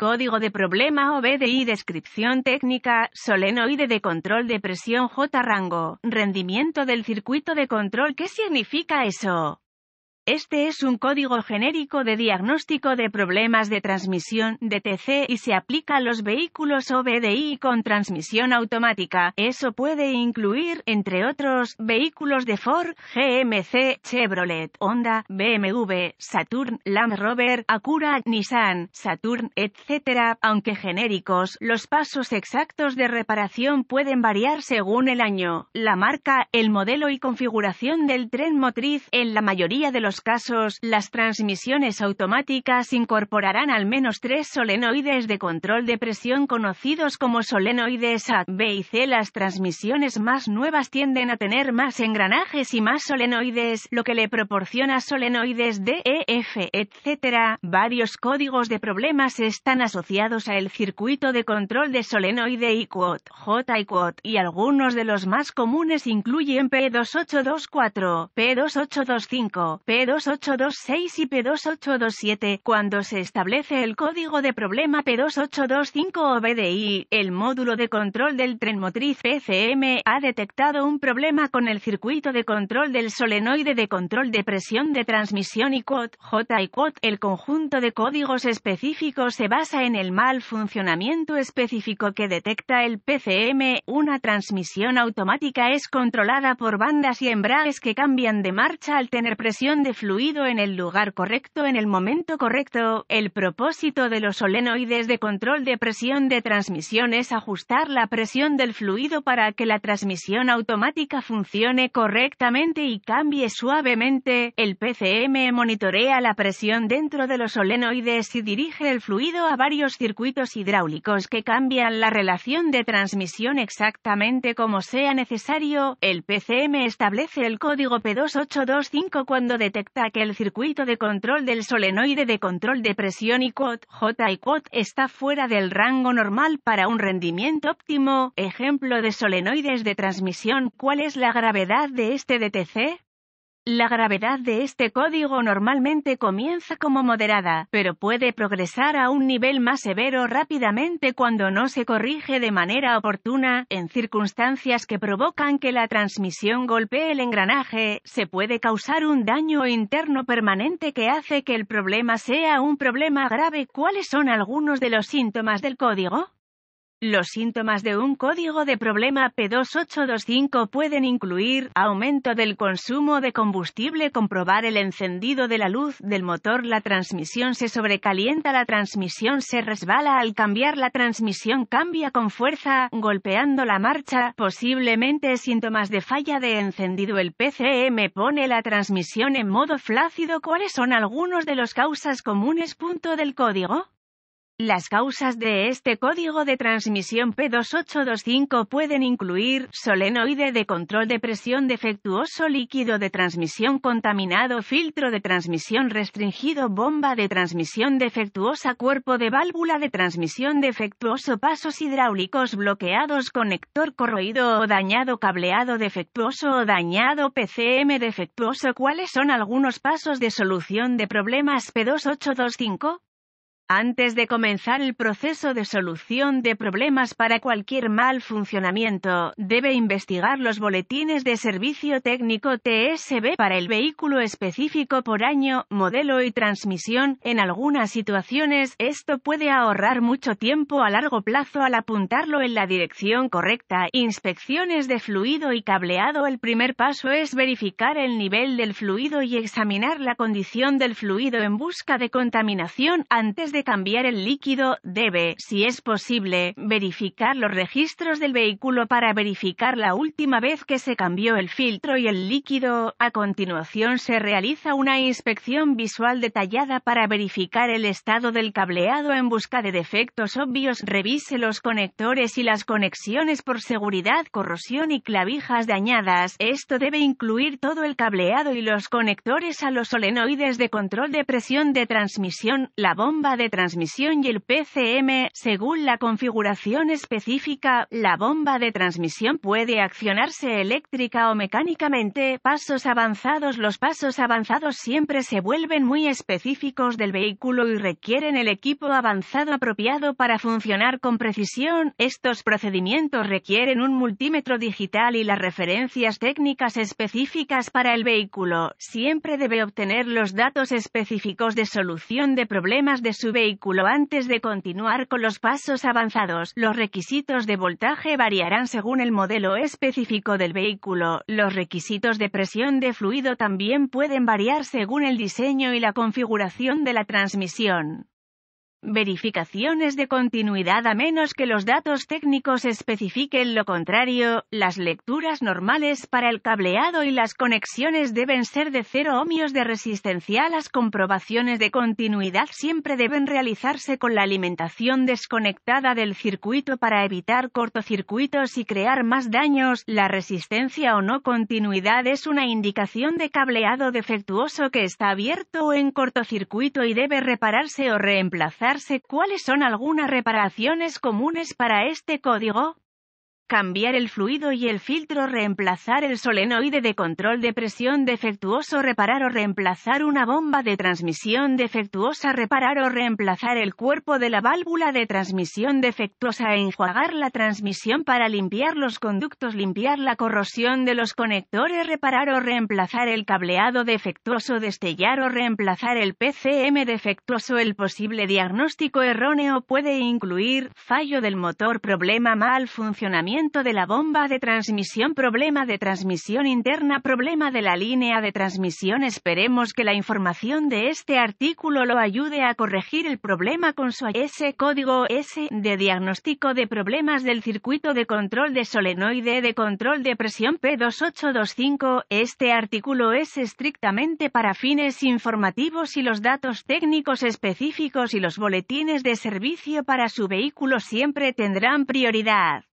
Código de problema OBDI Descripción técnica, solenoide de control de presión J rango, rendimiento del circuito de control ¿Qué significa eso? Este es un código genérico de diagnóstico de problemas de transmisión DTC y se aplica a los vehículos OBDI con transmisión automática. Eso puede incluir, entre otros, vehículos de Ford, GMC, Chevrolet, Honda, BMW, Saturn, Land Rover, Acura, Nissan, Saturn, etc. Aunque genéricos, los pasos exactos de reparación pueden variar según el año, la marca, el modelo y configuración del tren motriz en la mayoría de los casos, las transmisiones automáticas incorporarán al menos tres solenoides de control de presión conocidos como solenoides A, B y C. Las transmisiones más nuevas tienden a tener más engranajes y más solenoides, lo que le proporciona solenoides D, E, F, etc. Varios códigos de problemas están asociados a el circuito de control de solenoide y quote J y y algunos de los más comunes incluyen P2824, P2825, P2825, P2826 y P2827 cuando se establece el código de problema p 2825 BDI. El módulo de control del tren motriz PCM ha detectado un problema con el circuito de control del solenoide de control de presión de transmisión y COT, J y El conjunto de códigos específicos se basa en el mal funcionamiento específico que detecta el PCM. Una transmisión automática es controlada por bandas y embragues que cambian de marcha al tener presión de fluido en el lugar correcto en el momento correcto. El propósito de los solenoides de control de presión de transmisión es ajustar la presión del fluido para que la transmisión automática funcione correctamente y cambie suavemente. El PCM monitorea la presión dentro de los solenoides y dirige el fluido a varios circuitos hidráulicos que cambian la relación de transmisión exactamente como sea necesario. El PCM establece el código p 2825 cuando detecta detecta que el circuito de control del solenoide de control de presión y COT, J y COT está fuera del rango normal para un rendimiento óptimo. Ejemplo de solenoides de transmisión. ¿Cuál es la gravedad de este DTC? La gravedad de este código normalmente comienza como moderada, pero puede progresar a un nivel más severo rápidamente cuando no se corrige de manera oportuna, en circunstancias que provocan que la transmisión golpee el engranaje, se puede causar un daño interno permanente que hace que el problema sea un problema grave. ¿Cuáles son algunos de los síntomas del código? Los síntomas de un código de problema P2825 pueden incluir aumento del consumo de combustible, comprobar el encendido de la luz del motor, la transmisión se sobrecalienta, la transmisión se resbala al cambiar, la transmisión cambia con fuerza, golpeando la marcha, posiblemente síntomas de falla de encendido. El PCM pone la transmisión en modo flácido. ¿Cuáles son algunos de los causas comunes? Punto del código. Las causas de este código de transmisión P2825 pueden incluir solenoide de control de presión defectuoso, líquido de transmisión contaminado, filtro de transmisión restringido, bomba de transmisión defectuosa, cuerpo de válvula de transmisión defectuoso, pasos hidráulicos bloqueados, conector corroído o dañado, cableado defectuoso o dañado, PCM defectuoso. ¿Cuáles son algunos pasos de solución de problemas P2825? Antes de comenzar el proceso de solución de problemas para cualquier mal funcionamiento, debe investigar los boletines de servicio técnico TSB para el vehículo específico por año, modelo y transmisión. En algunas situaciones, esto puede ahorrar mucho tiempo a largo plazo al apuntarlo en la dirección correcta. Inspecciones de fluido y cableado. El primer paso es verificar el nivel del fluido y examinar la condición del fluido en busca de contaminación antes de cambiar el líquido, debe, si es posible, verificar los registros del vehículo para verificar la última vez que se cambió el filtro y el líquido. A continuación se realiza una inspección visual detallada para verificar el estado del cableado en busca de defectos obvios. Revise los conectores y las conexiones por seguridad, corrosión y clavijas dañadas. Esto debe incluir todo el cableado y los conectores a los solenoides de control de presión de transmisión, la bomba de transmisión y el PCM, según la configuración específica, la bomba de transmisión puede accionarse eléctrica o mecánicamente. Pasos avanzados Los pasos avanzados siempre se vuelven muy específicos del vehículo y requieren el equipo avanzado apropiado para funcionar con precisión. Estos procedimientos requieren un multímetro digital y las referencias técnicas específicas para el vehículo. Siempre debe obtener los datos específicos de solución de problemas de su vehículo antes de continuar con los pasos avanzados. Los requisitos de voltaje variarán según el modelo específico del vehículo. Los requisitos de presión de fluido también pueden variar según el diseño y la configuración de la transmisión. Verificaciones de continuidad a menos que los datos técnicos especifiquen lo contrario, las lecturas normales para el cableado y las conexiones deben ser de 0 ohmios de resistencia. Las comprobaciones de continuidad siempre deben realizarse con la alimentación desconectada del circuito para evitar cortocircuitos y crear más daños. La resistencia o no continuidad es una indicación de cableado defectuoso que está abierto o en cortocircuito y debe repararse o reemplazar cuáles son algunas reparaciones comunes para este código cambiar el fluido y el filtro, reemplazar el solenoide de control de presión defectuoso, reparar o reemplazar una bomba de transmisión defectuosa, reparar o reemplazar el cuerpo de la válvula de transmisión defectuosa, e enjuagar la transmisión para limpiar los conductos, limpiar la corrosión de los conectores, reparar o reemplazar el cableado defectuoso, destellar o reemplazar el PCM defectuoso. El posible diagnóstico erróneo puede incluir fallo del motor, problema mal funcionamiento, de la bomba de transmisión Problema de transmisión interna Problema de la línea de transmisión Esperemos que la información de este artículo lo ayude a corregir el problema con su S código S de diagnóstico de problemas del circuito de control de solenoide de control de presión P2825. Este artículo es estrictamente para fines informativos y los datos técnicos específicos y los boletines de servicio para su vehículo siempre tendrán prioridad.